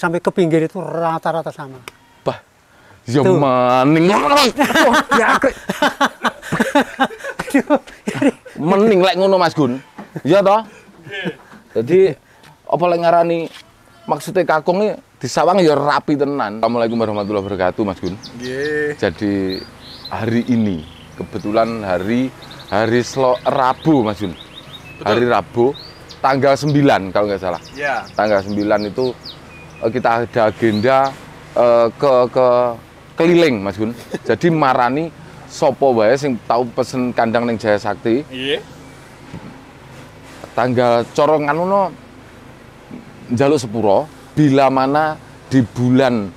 sampai ke pinggir itu rata-rata sama. Bah, ya oh, ya aku. Mening lek ngono Mas Gun. Iya toh? Jadi apa lek ngarani maksudnya kakung di sawang ya rapi tenan. Assalamualaikum warahmatullahi wabarakatuh Mas Gun. Yeah. Jadi hari ini kebetulan hari hari Slo Rabu Mas Gun. Betul. Hari Rabu tanggal 9 kalau nggak salah. Yeah. Tanggal 9 itu Eh, kita ada agenda uh, ke ke keliling Mas Gun. Jadi marani sopo Baya sing tahu pesen kandang ning Jaya Sakti. Iya. Tanggal corongan uno jaluk sepuro bila mana di bulan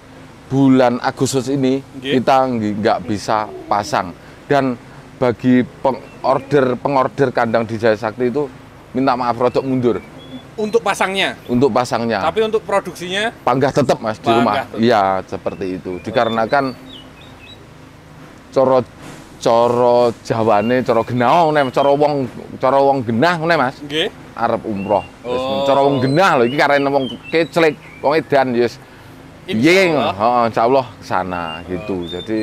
bulan Agustus ini kita nggak bisa pasang dan bagi pengorder pengorder kandang di Jaya Sakti itu minta maaf rotok mundur untuk pasangnya? Untuk pasangnya. Tapi untuk produksinya? Panggah tetap mas di rumah. Iya seperti itu. Dikarenakan coro coro Jawane, coro genah nih, coro wong, coro wong genah nih mas. Okay. Arab umroh. Oh. Coro wong genah loh. Ini karena wong kecelik, wong edan yes. Yeng, oh, insya Allah sana gitu. oh. gitu. Jadi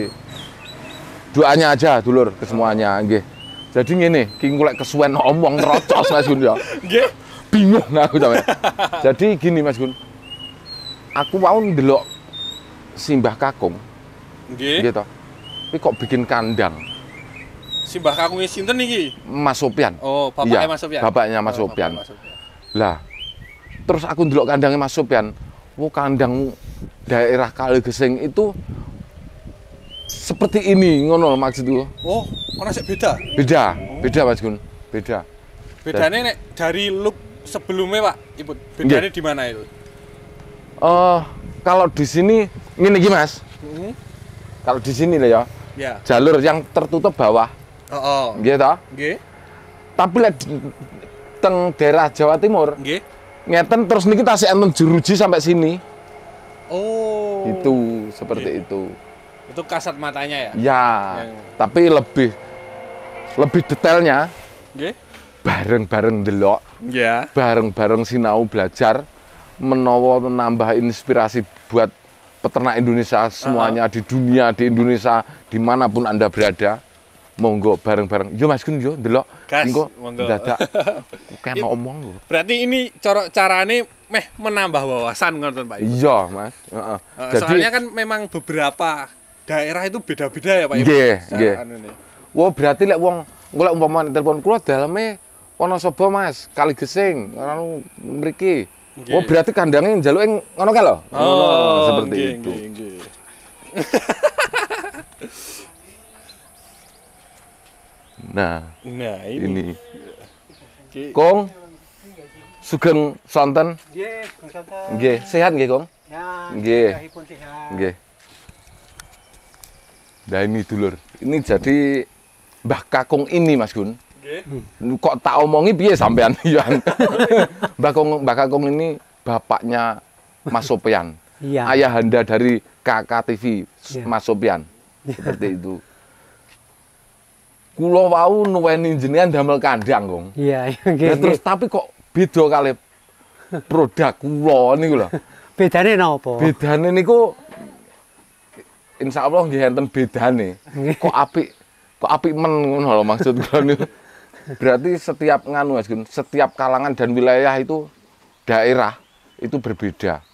doanya aja dulur kesemuanya, oh. Jadi ngene, ki kesuwen omong ngerocos Mas Gun ya. bingung aku sampe. Jadi gini Mas Gun. Aku mau ndelok Simbah Kakung. gitu, Nggih Tapi kok bikin kandang. Simbah Kakung sinten nih Mas Sopian. Oh, bapaknya iya, Mas Sopian. Bapaknya oh, Mas Sopian. Lah, terus aku ndelok kandangnya Mas Sopian. Wo kandang daerah kali gesing itu seperti ini ngono maksudku. Oh, ana sik beda. Beda, beda Mas Gun. Beda. Bedanya nek dari look sebelumnya Pak ibu, bedanya di mana itu? Uh, kalau di sini ini gini Mas. Hmm? Kalau di sini loh ya. Yeah. Jalur yang tertutup bawah. Oh, oh. Gitu. okay. Tapi lihat teng daerah Jawa Timur. okay. Ngeten terus kita sih enten jeruji sampai sini. Oh. Itu seperti okay. itu. Itu kasat matanya ya? Ya. Yang... Tapi lebih lebih detailnya. okay bareng-bareng delok, yeah. bareng-bareng sinau belajar, menawa menambah inspirasi buat peternak Indonesia semuanya uh -huh. di dunia, di Indonesia, dimanapun anda berada, monggo bareng-bareng. Yo Mas Gun yo delok. monggo. dadak mau omong lo. Berarti ini cara ini meh menambah wawasan ngoten Pak. Ya? Iya, Mas. Uh, Jadi, soalnya kan memang beberapa daerah itu beda-beda ya Pak. Iya, iya. wow berarti lek wong golek umpamanya telepon kula dalamnya Wonosobo Mas, Kali Gesing, orang mriki. Okay. Oh, berarti kandangnya yang ngono kae lho. Oh, oh, seperti okay, itu. Okay, okay. nah, nah ini. ini. Okay. Kong Sugeng santan g sehat nggih, Kong? Ya, g g Nggih. Nah ini dulur. Ini jadi Mbah Kakung ini Mas Gun. Kok tak omongi piye sampean Yan? Mbak Kong Mbah Kakung ini bapaknya Mas Sopian. Iya. Ayah Anda dari KKTV TV iya. Mas Sopian. Iya. Seperti itu. Kulo wau nuweni jenengan damel kandang, Kong. Iya, iya. terus tapi kok beda kali produk kula niku lho. Bedane napa? Bedane niku insyaallah nggih enten bedane. Kok apik kok apik men ngono lho maksud kula niku. Berarti setiap nganu setiap kalangan dan wilayah itu daerah itu berbeda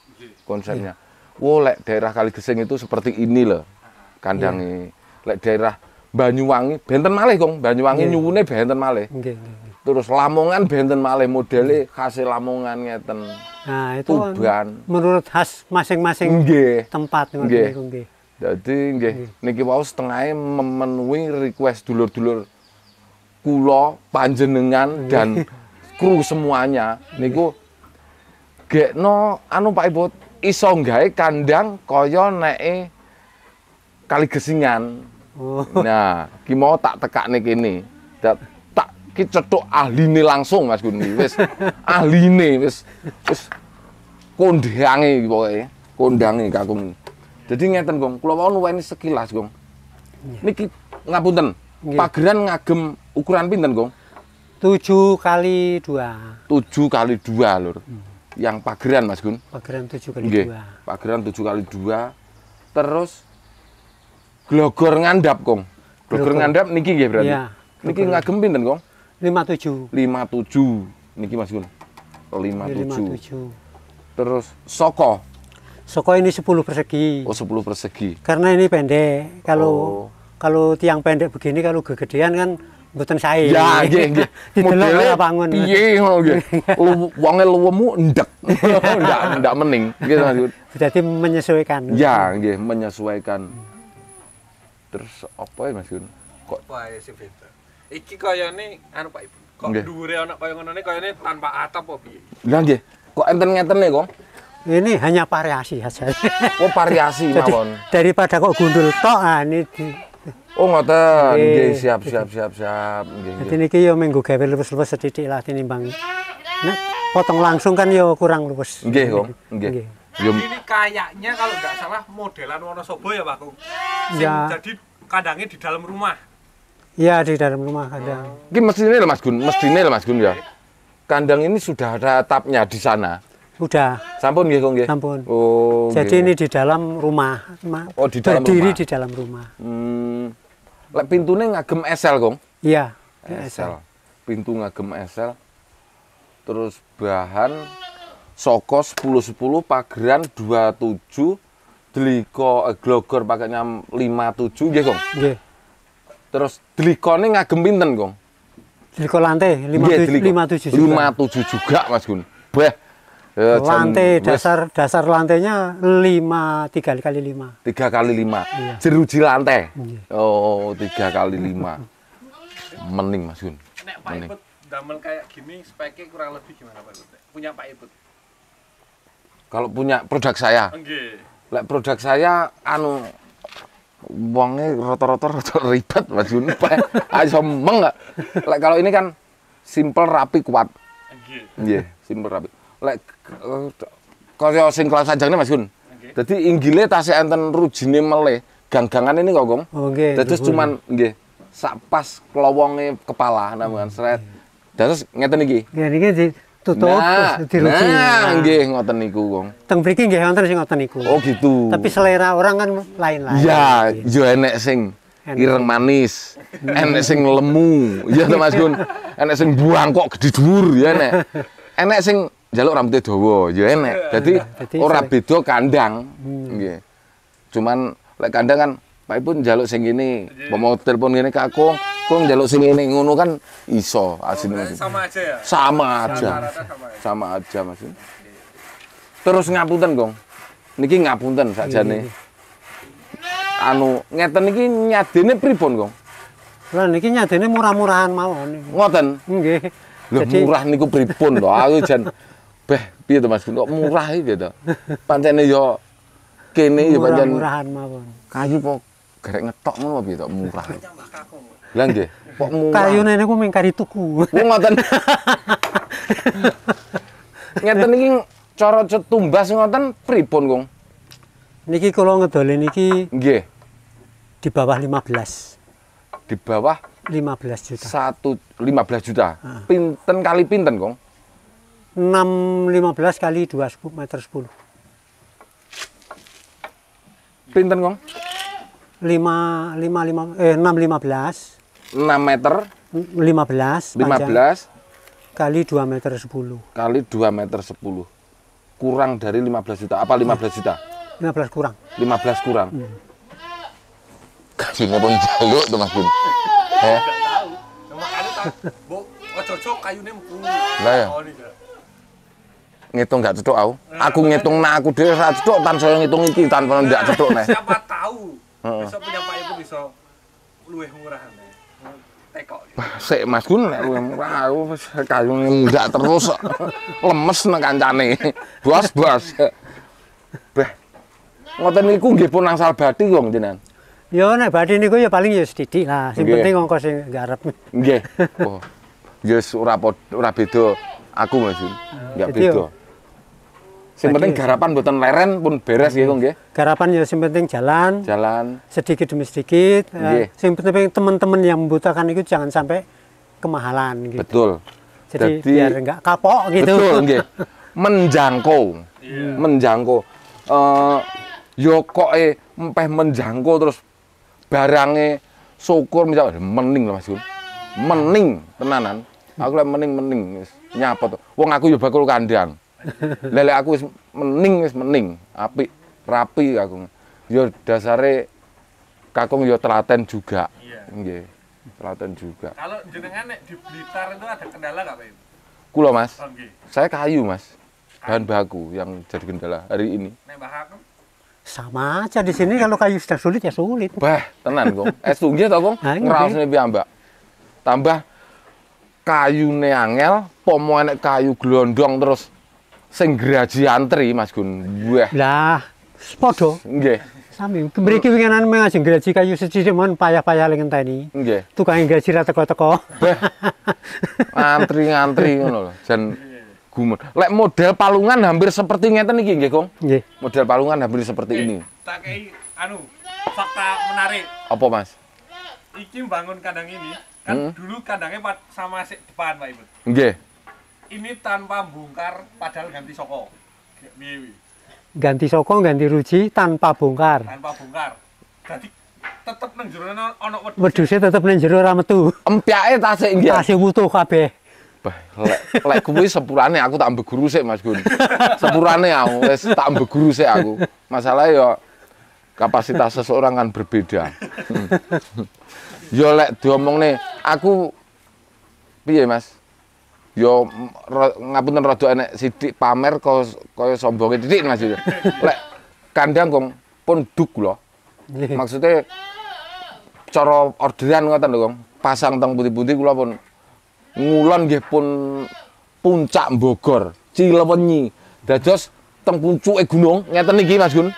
konsepnya. Wo iya. oh, lek daerah Kaligesing itu seperti ini loh kandangi. Iya. Lek daerah Banyuwangi benten malih Kong, Banyuwangi iya. nyuwune benten malih. Terus Lamongan benten malih modele khas Lamongan ngeten. Nah, itu kan Tuban. menurut khas masing-masing tempat nggih. Jadi nggih niki wau setengahnya memenuhi request dulur-dulur kulo panjenengan iya. dan kru semuanya niku no, anu Pak Ibut iso gawe kandang kaya neke kali gesingan. Oh. Nah, ki mau tak nih kene. Tak tak ki ahli nih langsung Mas Gun ahli nih, wis wis kondange pokoke. Kondange kagum Jadi ngeten, Gong. Kula wau nuweni sekilas, Gong. Iya. Niki ngapunten. Pageran ngagem ukuran pinten gong? tujuh kali dua tujuh kali dua lur hmm. yang pageran mas gun pageran tujuh kali dua pageran tujuh kali dua terus glogor ngandap gong glogor, ngandap niki ya berarti ya, niki ngagem pinten gong lima tujuh lima tujuh niki mas gun lima tujuh terus soko soko ini sepuluh persegi oh sepuluh persegi karena ini pendek kalau oh. kalau tiang pendek begini kalau kegedean kan Mboten saya, Ya, nggih nggih. Modelnya bangun. Iya mau gitu, uangnya luwemu ndek. Ndak ndak mening. gitu. Jadi menyesuaikan. Ya, nggih, menyesuaikan. Terus apa ya Mas Yun? Kok wae ya, sing beda. Iki kayane anu Pak Ibu. Kok dhuwure ana kaya ngene kayane tanpa atap apa piye? Lah nggih. Kok enten-enten nih kok? Ini hanya variasi saja. Oh, variasi mawon. Daripada kok gundul tok, ah, ini di, Oh ngoten, nggih siap siap siap siap. Nggih. Dadi niki ya minggu gawe luwes-luwes sethithik lah tinimbang. Nek potong langsung kan ya kurang luwes. Nggih, Kong. Nggih. Ini kayaknya kalau nggak salah modelan Wonosobo ya, Pak Kong. Ya. Jadi kandangnya di dalam rumah. Iya, di dalam rumah kandang. Ini mestine lho Mas Gun, mestine lho Mas Gun ya. Kandang ini sudah ada tapnya di sana. Udah. Sampun nggih, nggih. Sampun. Oh. Jadi gini. ini di dalam rumah. Oh, di dalam Berdiri rumah. di dalam rumah. Hmm. Lek pintune ngagem esel, Kong? Iya. Esel. Pintu ngagem esel. Terus bahan soko sepuluh, 10 pageran tujuh, deliko eh, glogor pakainya 57 nggih, Kong? Nggih. Terus delikone ngagem pinten, Kong? Deliko lantai tujuh, lima tujuh juga, Mas Gun. beh Ya, lantai jam, dasar wes. dasar lantainya lima tiga kali lima tiga kali lima iya. jeruji lantai iya. oh tiga kali lima mending mas Gun mending damel kayak gini speknya kurang lebih gimana Pak Ibut punya Pak Ibut kalau punya produk saya okay. lek produk saya anu uangnya rotor-rotor rotor ribet mas Gun ayo sombong nggak lek kalau ini kan simple rapi kuat iya okay. yeah, simple rapi lek kaya sing kelas sajangne Mas Gun. Okay. Dadi inggile tasih enten rujine mele, ganggangan ini kok, Gong. Okay, oh, Dadi cuman nggih sak pas kelowonge kepala namanya seret. Dadi ngeten iki. Ya niki di tutup nah, terus dirugi. Nah, nggih ngoten niku, Gong. Teng mriki nggih wonten sing ngoten niku. Oh, gitu. Tapi selera orang kan lain-lain. Ya, yo enek sing ireng manis, enek sing lemu, ya Mas Gun. Enek sing buangkok gedhe dhuwur ya enek. Enek sing Jaluk rambutnya dawa, ya enak iya, iya. jadi ora beda kandang. Hmm. Nggih. Cuman lek kandang kan Pak pun jaluk sing ngene, iya. mau telepon ngene ke aku, kok jaluk sing ngene ngono kan iso asin Sama aja ya. Sama aja. Sama aja Mas. Terus ngapunten, Gong. Niki ngapunten nih. Anu, ngeten niki nyadene pripun, Gong? Lah niki nyadene murah-murahan mawon. Ngoten. Nggih. Lho murah niku pripun to? Aku jan beh piye to Mas Gun kok murah iki piye to? Pancene yo kene yo pancen murahan mawon. Kayu kok gerek ngetok ngono piye to murah. Lah nggih, kok murah. Kayune niku mung kari tuku. Ngoten. Ngeten iki cara cetumbas ngoten pripun, Kung? Niki kula ngedole niki nggih. Di bawah 15. Di bawah 15 juta. 1 15 juta. Ah. Pinten kali pinten, Kung? 615 kali 2 meter 10. Pinten, Kong? 5 5 5 eh 615. 6 meter 15 15 belas kali dua meter 10. Eh, kali 2 meter sepuluh Kurang dari 15 juta. Apa 15 juta? 15 kurang. 15 kurang. Hmm. Kasih potong jaluk tuh Mas Bin. Eh. Bu, ojo-ojo kayune ya. Oh, ngitung gak cedok aku. Aku ngitung nah aku dhewe ra cedok tan saya ngitung iki tanpa ndak cedok neh. Siapa tahu. Bisa punya Pak itu bisa luwih murah Tekok. Sik Mas Gun nek luwih murah aku wis kayu ndak terus lemes nang kancane. Bos, bos. Bah. Ngoten niku nggih pun angsal bathi kok jenengan. Ya nek bathi niku ya paling ya sithik lah. Sing penting ongkos sing garep. Nggih. Oh. Ya ora ora beda aku Mas Gun. Enggak beda. Sing penting garapan buatan leren pun beres gitu nggih. Garapan ya sing penting jalan. Jalan. Sedikit demi sedikit. Nggih. Sing eh, penting teman-teman yang membutuhkan itu jangan sampai kemahalan gitu. Betul. Jadi, Jadi biar nggak kapok gitu. Betul nggih. Menjangkau. Yeah. Menjangkau. Uh, eh, yo ya kok eh empeh menjangkau terus barangnya syukur misalnya mending lah Mas Gun. mending tenanan. Aku lek mending mending. nyapa tuh, Wong aku yo ya bakul kandang lele aku is mening is mening, api rapi kakung yo dasare kakung yo telaten juga. Iya. yeah. Telaten juga. Kalau jenengan di Blitar itu ada kendala nggak Pak? Kulo, Mas. okay. Oh, Saya kayu, Mas. Bahan baku yang jadi kendala hari ini. Nek sama aja di sini kalau kayu sudah sulit ya sulit. Bah, tenan kok. Es tunggu tau kok nih mbak. Tambah kayu neangel, pomo enek kayu gelondong terus sing graji antri Mas Gun. Wah. Lah, padha. Nggih. Sami mriki winginan mengajeng graji kayu siji mon payah-payah ling enteni. Nggih. Tukang graji ra teko-teko. Antri-antri ngono lho. Jan gumun. Lek model palungan hampir seperti ngeten iki nggih, Kong? Nggih. Model palungan hampir seperti ini. Tak kei anu fakta menarik. Apa, Mas? Iki bangun kandang ini kan hmm. dulu kandangnya sama si depan Pak Ibu. Nggih ini tanpa bongkar padahal ganti soko. Ganti soko, ganti ruji tanpa bongkar. Tanpa bongkar. Jadi tetep nang jero ana wedhus. Wedhuse tetep nang jero ora metu. Empyake tasik nggih. Tasik mutu kabeh. lek lek kuwi sepurane aku tak mbeguru sik Mas Gun. sepurane aku wis tak mbeguru sik aku. Masalah ya kapasitas seseorang kan berbeda. Hmm. Yo ya lek diomongne aku piye Mas? yo ya, ngapunten rada enek sithik pamer kaya sombonge titik Mas. Lek kandang kong pun duk lho. Maksudnya cara orderan ngoten lho, Kong. Pasang teng pundi-pundi kula pun ngulon nggih pun puncak Bogor, Cilewenyi. Dados teng puncuke gunung ngeten iki Mas Gun.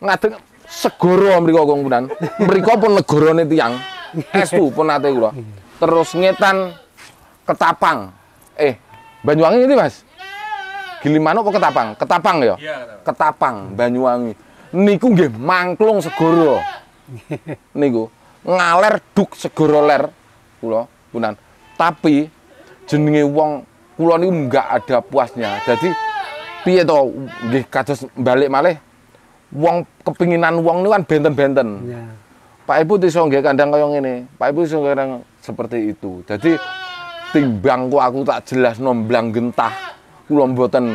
Ngadeg segara mriku Kong punan. Mriku pun negarane tiyang. Estu pun ate kula. Terus ngetan ketapang eh Banyuwangi ini mas Gilimanuk apa Ketapang? Ketapang ya? Iya, Ketapang. Banyuwangi. Niku nggih mangklung segoro. Niku ngaler duk segoro ler kula punan. Tapi jenenge wong kula ini enggak ada puasnya. Jadi piye to nggih kados balik malih wong kepinginan wong niku kan benten-benten. Iya. Pak Ibu iso nggih kandang kaya ngene. Pak Ibu iso seperti itu. Jadi timbangku aku tak jelas nomblang gentah kula mboten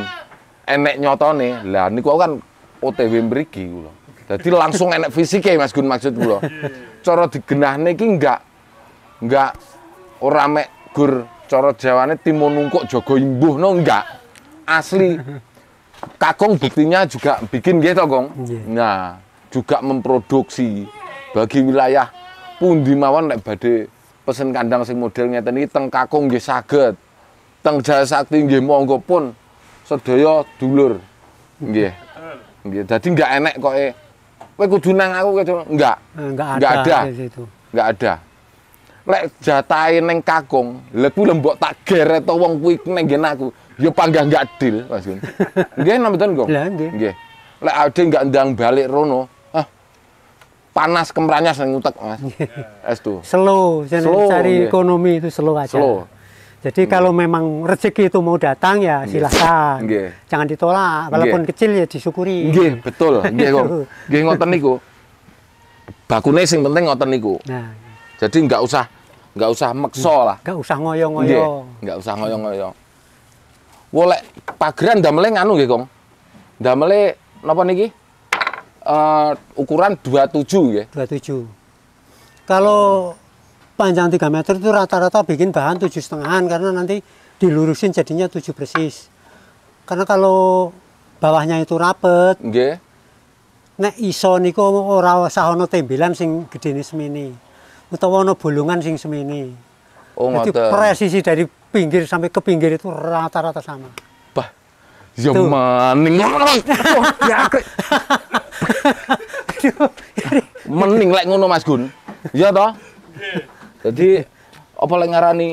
enek nyotone lah niku kan OTW mriki kula jadi langsung enek fisike Mas Gun maksud kula iya, iya, iya. cara digenahne iki enggak enggak ora mek gur cara Jawane timun nungkuk jaga imbuh no enggak asli kakung buktinya juga bikin gitu kong nah juga memproduksi bagi wilayah pundi mawon nek badhe pesen kandang sing model ngeten iki teng Kakung nggih saged. Teng Jaya Sakti nggih monggo pun sedaya dulur. Nggih. Nggih, dadi enggak enek kok e. Kowe kudu nang aku kudu enggak. Enggak eh, ada. Enggak ada. Enggak ada. Lek jatahe ning Kakung, lek ku lembok tak geret to wong kuwi ning aku. Ya panggah enggak adil, Mas Gun. Nggih, nambetan, Gong. Nggih. Lek ade enggak ndang balik rono, panas kemrannya sering utek mas iya. es tuh slow, slow cari iya. ekonomi itu slow aja slow. jadi hmm. kalau memang rezeki itu mau datang ya silahkan Okay. jangan ditolak walaupun okay. kecil ya disyukuri okay. betul nggih kok gitu. nggih ngoten niku bakune sing penting ngoten niku nah, iya. jadi nggak usah nggak usah maksa lah nggak usah ngoyong ngoyo nggak usah ngoyong-ngoyong wolek pagran dameleng anu nggih Kong damele napa niki uh, ukuran 27 ya? 27. Kalau panjang 3 meter itu rata-rata bikin bahan tujuh setengahan karena nanti dilurusin jadinya tujuh persis. Karena kalau bawahnya itu rapet, nggih. Okay. Nek iso niku ora sahono tembelan sing ini semini. Utawa ana bolongan sing semini. Oh, Jadi presisi dari pinggir sampai ke pinggir itu rata-rata sama. Ya maning. Mening lek ngono Mas Gun. Iya toh? Jadi apa lek ngarani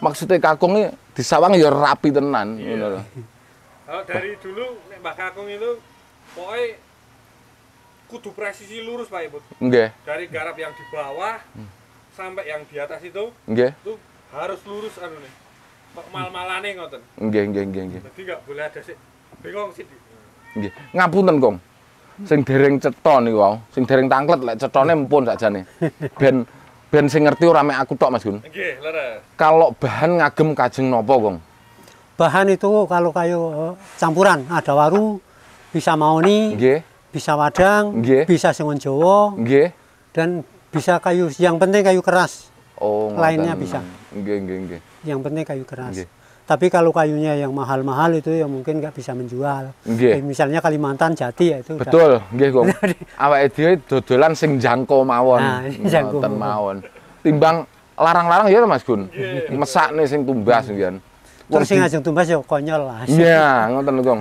maksudnya kakung di sawang ya rapi tenan iya. ngono dari dulu Mbak Kakung itu pokoknya kudu presisi lurus Pak Ibu. Nggih. Dari garap yang di bawah hmm. sampai yang di atas itu. Nggih. Itu harus lurus anu nih mal-malane ngoten. Nggih, nggih, nggih, nggih. Dadi enggak boleh ada sik bengong sik. Nggih. Ngapunten, Kong. Sing dereng cetha niku wae, sing dereng tangklet lek cethone empun sakjane. Ben ben sing ngerti ora mek aku tok Mas Gun. Nggih, leres. Kalau bahan ngagem kajeng nopo Kong? Bahan itu kalau kayu eh, campuran, ada waru, bisa maoni, nggih. Bisa wadang, nggih. Bisa sengon Jawa, nggih. Dan bisa kayu yang penting kayu keras. Oh, lainnya bisa. Nggih, nggih, nggih yang penting kayu keras. Okay. Tapi kalau kayunya yang mahal-mahal itu ya mungkin nggak bisa menjual. Okay. Eh, misalnya Kalimantan Jati ya itu. Betul, nggih kok. Awak itu dodolan sing jangkau mawon. Nah, jangkau mawon. Timbang larang-larang ya Mas Gun. Yeah. Iya, iya. Mesak nih sing tumbas hmm. kan. Terus sing ajeng tumbas ya konyol lah. Iya, ngoten lho,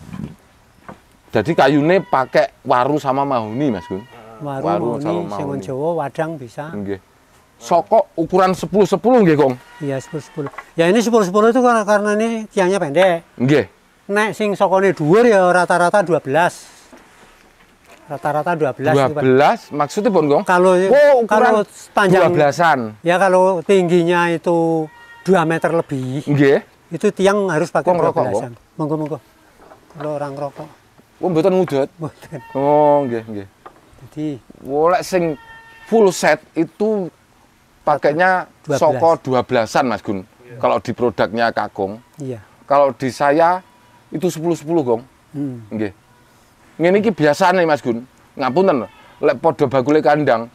Jadi kayune pakai waru sama mahuni Mas Gun. Waru, waru mahoni, sama Jawa wadang bisa. Nggih. Okay sokok ukuran sepuluh sepuluh nggih, Kong. Iya, sepuluh sepuluh. Ya ini sepuluh sepuluh itu karena, karena ini tiangnya pendek. Nggih. Nek sing sokone dhuwur ya rata-rata dua belas. Rata-rata dua belas. Dua belas maksudnya pun, Kong. Kalau oh, kalau panjang 12-an. Ya kalau tingginya itu dua meter lebih. Nggih. Itu tiang harus pakai dua rokok, Monggo-monggo. Kalau orang rokok. Oh, mboten ngudut. Oh, nggih, nggih. Jadi, wolek sing full set itu pakainya soko dua belasan Mas Gun. Yeah. Kalau di produknya Kakung. Yeah. Kalau di saya itu sepuluh sepuluh Gong. Hmm. Nggih. Ngene iki biasane Mas Gun. Ngapunten, lek padha bakule kandang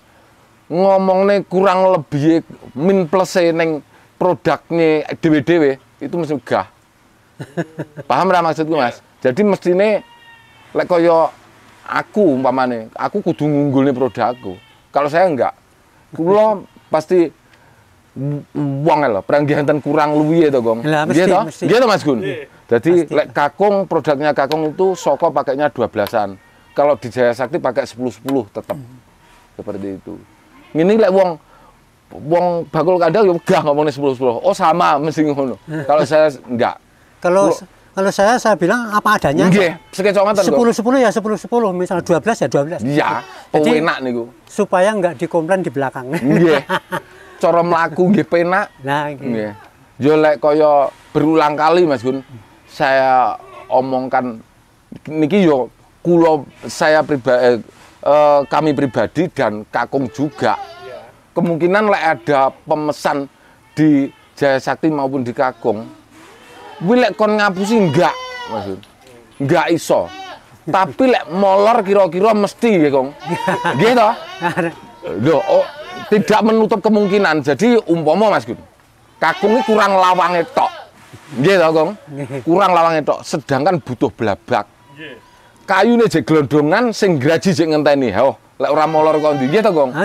nih kurang lebih min plus ning produknya dhewe-dhewe itu mesti gah. Paham ra maksudku, Mas? Yeah. Jadi mestine lek kaya aku umpamane, aku kudu ngunggulne produkku. Kalau saya enggak, belum pasti wong lah perang ten kurang luwi ya Gong. Iya toh Iya toh Mas Gun. Yeah. Jadi lek kakung produknya kakung itu soko pakainya dua belasan, Kalau di Jaya Sakti pakai sepuluh sepuluh tetap. mm. Seperti itu. Ini lek wong wong bakul kadang yo mau ngomongnya sepuluh sepuluh, Oh sama mesti ngono. Eh. Kalau saya enggak. Kalau kalau saya, saya bilang apa adanya. sekecok ngoten Sepuluh sepuluh ya sepuluh sepuluh, misalnya dua belas ya dua belas. Iya, Jadi, oh, nih gua. Supaya enggak dikomplain di belakang. Iya, cara mlaku nggih penak. Nah, nggih. Yo lek kaya berulang kali Mas Gun, saya omongkan niki yo kula saya pribadi eh, eh, kami pribadi dan Kakung juga. Iya. Kemungkinan lek ada pemesan di Jaya Sakti maupun di Kakung, kuwi lek kon ngapusi enggak maksud enggak iso tapi lek molor kira-kira mesti ya kong gitu to lho oh, tidak menutup kemungkinan jadi umpama mas Gun kakung ini kurang lawang tok gitu to kong kurang lawang tok sedangkan butuh blabak. kayu ini jek gelondongan sing graji jek ngenteni oh lek ora molor kondi gitu toh kong ah,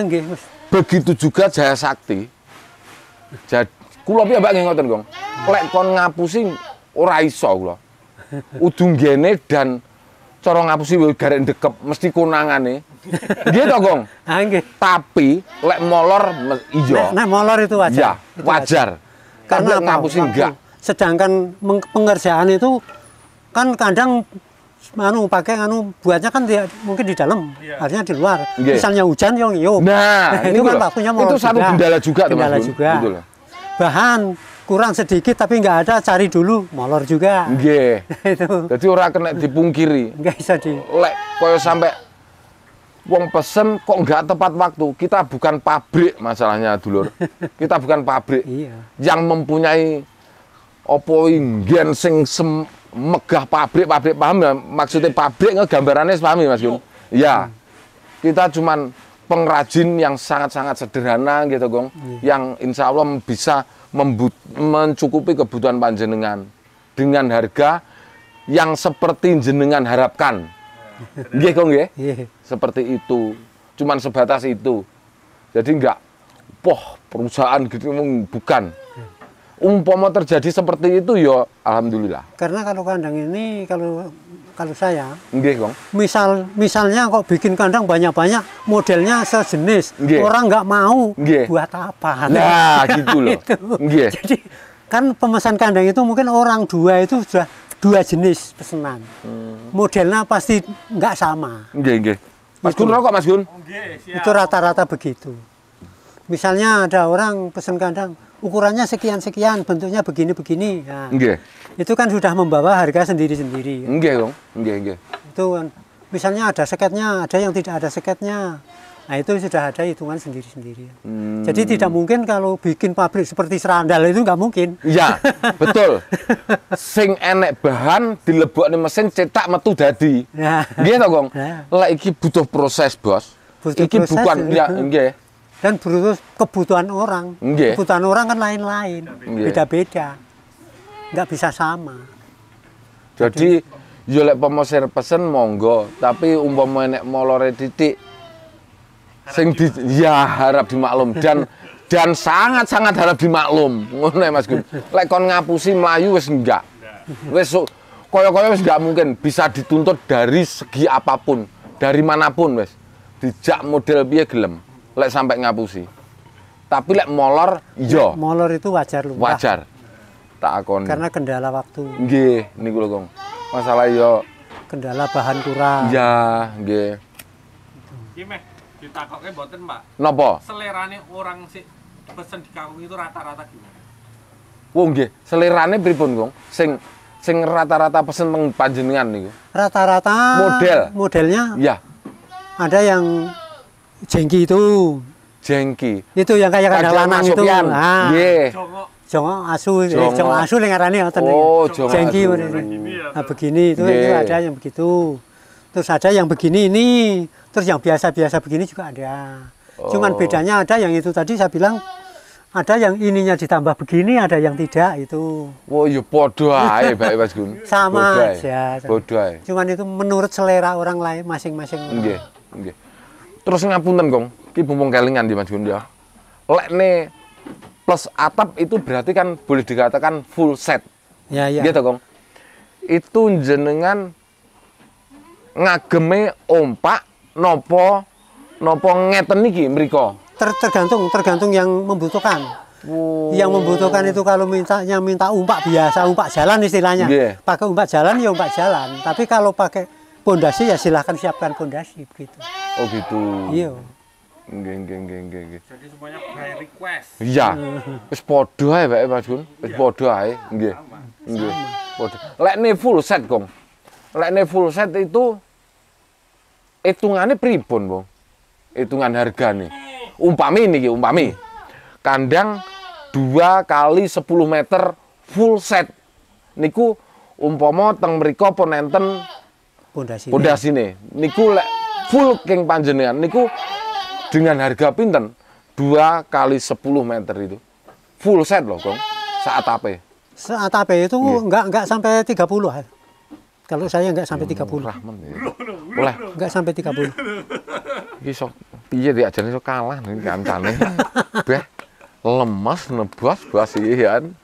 begitu juga jaya sakti jadi kulo piye mbak ngoten kong lek kon ngapusi ora iso kula. gene dan cara ngapusi garek ndekep mesti konangane. Nggih to, Gong? Ha ah, nggih. Tapi lek molor iya. Nah, nah, molor itu wajar. Ya, itu wajar. wajar. Kan Karena ngapusi enggak. Kan sedangkan pengerjaan itu kan kadang anu pakai anu buatnya kan dia, mungkin di dalam yeah. artinya di luar yeah. misalnya hujan yang yo nah, nah itu kan waktunya itu satu kendala juga kendala juga, juga. Ya. bahan kurang sedikit tapi nggak ada cari dulu molor juga nggih itu jadi orang kena dipungkiri nggak bisa di lek koyo sampai wong pesen kok nggak tepat waktu kita bukan pabrik masalahnya dulur kita bukan pabrik iya. yang mempunyai opo ingen sing sem megah pabrik pabrik paham ya maksudnya iya. pabrik ngegambarannya paham ya mas Yun ya kita cuman pengrajin yang sangat-sangat sederhana gitu gong hmm. yang insya Allah bisa mencukupi kebutuhan panjenengan dengan harga yang seperti jenengan harapkan iya. Nggih gong ya Seperti itu. Cuman sebatas itu. Jadi enggak poh perusahaan gitu bukan umpama terjadi seperti itu ya alhamdulillah. Karena kalau kandang ini kalau kalau saya Nggih, Kong. Misal misalnya kok bikin kandang banyak-banyak modelnya sejenis, Nggih. orang nggak mau Nggih. buat apa. Nah, nah gitu loh. Nggih. Jadi kan pemesan kandang itu mungkin orang dua itu sudah dua jenis pesanan. Hmm. Modelnya pasti nggak sama. Nggih, nggih. Gitu Mas Gun rokok Mas Gun? Nggih, Itu rata-rata begitu. Misalnya ada orang pesen kandang ukurannya sekian-sekian, bentuknya begini-begini. Nah, Nggih. Itu kan sudah membawa harga sendiri-sendiri. Enggak, Kong. Enggak, nggih. Itu misalnya ada seketnya, ada yang tidak ada seketnya. Nah, itu sudah ada hitungan sendiri-sendiri. Hmm. Jadi tidak mungkin kalau bikin pabrik seperti serandal itu nggak mungkin. Ya, betul. Sing enek bahan di mesin cetak metu dadi. Dia nah. to, Kong? Nah. Lah lagi butuh proses, Bos. Butuh iki proses, bukan ya, enggak. Ya, dan berurus kebutuhan orang. Okay. Kebutuhan orang kan lain-lain, beda-beda. Okay. Nggak bisa sama. Jadi, Jadi yo ya pesen monggo, tapi umpam menek molore titik sing di, ya harap dimaklum dan dan sangat-sangat harap dimaklum. Ngono ya, Mas Gun. Lek kon ngapusi Melayu wis enggak. Wis koyo-koyo wis enggak mungkin bisa dituntut dari segi apapun, dari manapun wes Dijak model piye gelem lek sampai ngapusi. Tapi lek molor iya. Molor itu wajar lumrah. Wajar. Tak akon. Karena kendala waktu. Nggih, niku lho, Kong. Masalah yo iya. kendala bahan kurang. Iya, nggih. Iki meh ditakoke mboten, Pak. Napa? Selerane orang sik pesen di kampung itu rata-rata gimana? Oh nggih, selerane pripun, Kong? Sing sing rata-rata pesen panjenengan niku. Rata-rata model. Modelnya? Iya. Ada yang Jengki itu. Jengki. Itu yang kayak kadang lanang itu. Ah. Yeah. Jongo asu, eh, jongo, jongo asu yang ngarani ngoten. Oh, jongo jengki asu. Ya, nah, begini itu, yeah. itu ada yang begitu. Terus ada yang begini ini, terus yang biasa-biasa begini juga ada. Oh. Cuman bedanya ada yang itu tadi saya bilang ada yang ininya ditambah begini, ada yang tidak itu. Oh, ya podo ae baik Mas Gun. Sama Bodoh aja. Cuman itu menurut selera orang lain masing-masing. Nggih, nggih. Terus ngapunten, Kong. Ki bumbung kelingan di Mas Gun lek Lekne plus atap itu berarti kan boleh dikatakan full set. Ya, ya. Gitu, Kong. Itu jenengan ngageme ompak nopo nopo ngeten niki mriko. Ter, tergantung tergantung yang membutuhkan. Wow. Yang membutuhkan itu kalau mintanya minta umpak biasa, umpak jalan istilahnya. Yeah. Pakai umpak jalan ya umpak jalan. Tapi kalau pakai pondasi ya silahkan siapkan pondasi begitu. Oh gitu. Iya. Nggih nggih nggih nggih nggih. Jadi semuanya by request. Iya. Wis padha ae wae Mas Gun. Wis iya. padha ae. Nggih. Nggih. Padha. Lekne full set, Kong. Lekne full set itu hitungannya pribon, Bang? Hitungan hargane. Umpami niki, umpami. Kandang 2 kali 10 meter full set. Niku umpama teng mriku penenten Pondasi nih, niku full king panjenengan niku dengan harga pinten? dua kali sepuluh meter itu. Full set loh, Kong. Saat apa? Saat apa itu yeah. enggak enggak sampai tiga puluh? Kalau saya enggak sampai ya tiga puluh. Rahman. Ya. enggak sampai 30. puluh. sok iya diajari sok kalah nih kancane. Beh lemas nebas iya kan.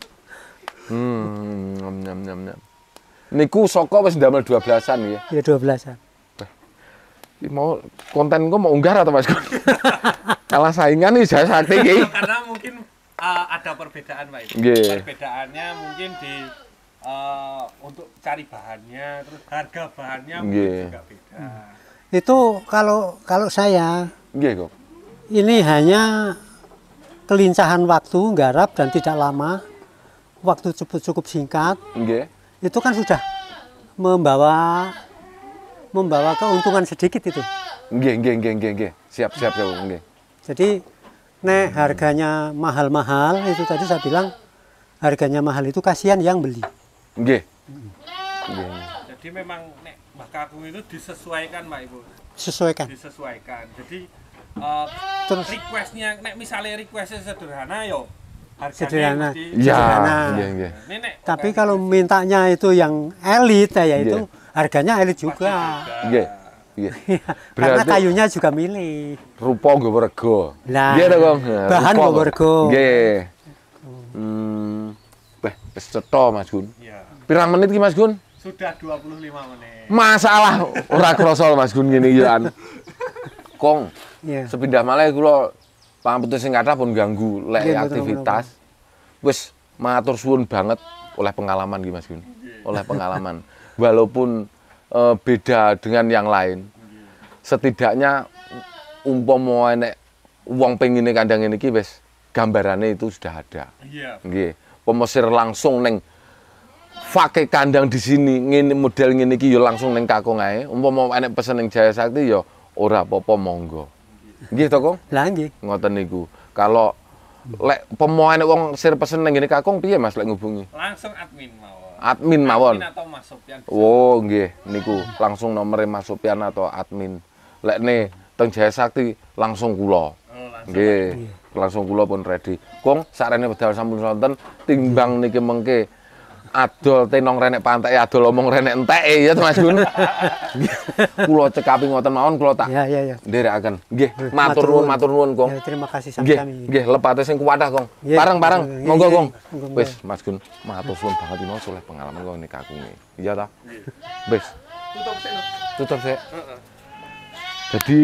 Hmm, nyam nyam nyam niku soko wis ndamel 12-an ya. Ya 12-an. mau konten kok mau unggah atau Mas? Kalah saingan nih saya sakti iki. Karena mungkin uh, ada perbedaan, Pak. Yeah. Perbedaannya mungkin di uh, untuk cari bahannya, terus harga bahannya yeah. juga beda. Hmm. Itu kalau kalau saya yeah, kok. Ini hanya kelincahan waktu, garap dan tidak lama. Waktu cukup cukup singkat. Yeah itu kan sudah membawa membawa keuntungan sedikit itu. Nggih, geng geng geng geng Siap, siap, siap, geng Jadi nek harganya mahal-mahal itu tadi saya bilang harganya mahal itu kasihan yang beli. geng Nggih. Jadi memang nek Mbah itu disesuaikan, Mbak Ibu. Sesuaikan. Disesuaikan. Jadi uh, Terus. requestnya nek misalnya requestnya sederhana yo sederhana. Ya, sederhana. Ya, Tapi kalau mintanya itu yang elit ya itu ya. harganya elit iya, juga. Iya. Iya. Karena kayunya juga milih. Rupa gue rego. Nah, ya, nah, Bahan gue rego. Ya. Hmm. Mas Gun. Ya. Pirang menit ki Mas Gun? Sudah 25 menit. Masalah ora krasa Mas Gun ngene iki Kong. Iya. Sepindah malah kula Putus sing kata pun ganggu lek yeah, aktivitas. Wis matur suwun banget oleh pengalaman iki Mas Gun. Oleh pengalaman. Walaupun e, beda dengan yang lain. Setidaknya umpama enek wong pengine kandang ini ki wis gambarane itu sudah ada. Iya. Nggih. Pemesir langsung neng fake kandang di sini ngene model ngene iki yo ya langsung neng kakung ae. Umpama enek pesen ning Jaya Sakti yo ya ora apa-apa monggo. Nggih to, Kong? Lah nggih. Ngoten niku. Kalau lek pemohon wong sir pesen ning ngene Kakung piye Mas lek ngubungi? Langsung admin mawon. Admin mawon. Admin atau Mas Sopyan. Oh, nggih niku langsung nomere Mas Sopyan atau admin. Lek ne teng Jaya Sakti langsung kula. Oh, nggih, langsung kula pun ready. Kong sarene pedal sampun sonten timbang niki mengke adol tenong renek pantai adol omong renek entek ya Mas Gun. kula cekapi ngoten mawon kula tak. Ya ya ya. akan gih. matur nuwun matur nuwun Kong. Ya, terima kasih Gih kami gih lepate sing kuwadah Kong. Parang pareng monggo Kong. Wis Mas Gun, matur nuwun banget iki soleh pengalaman kong ini aku Iya ta? Wis. Tutup sik. Tutup sik. Jadi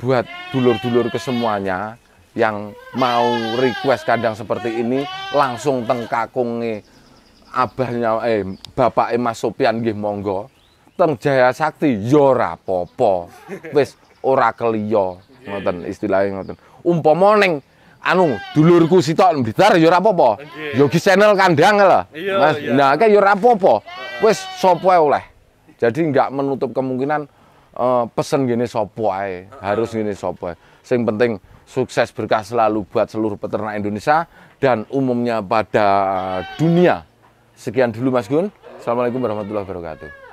buat dulur-dulur kesemuanya yang mau request kadang seperti ini langsung teng kakunge abahnya eh bapak Mas Sopian gih monggo teng Jaya Sakti yo ya ora wes wis ora kelio, ngoten istilahnya ngoten umpama ning anu dulurku sitok toh, yo ya ora popo, apa yo ki channel kandang lah iya, Mas iya. nah kayak yo ya ora wes apa wis sapa oleh jadi nggak menutup kemungkinan uh, pesen gini sopo ae harus gini sopo ae. sing penting sukses berkah selalu buat seluruh peternak Indonesia dan umumnya pada dunia Sekian dulu Mas Gun. Assalamualaikum warahmatullahi wabarakatuh.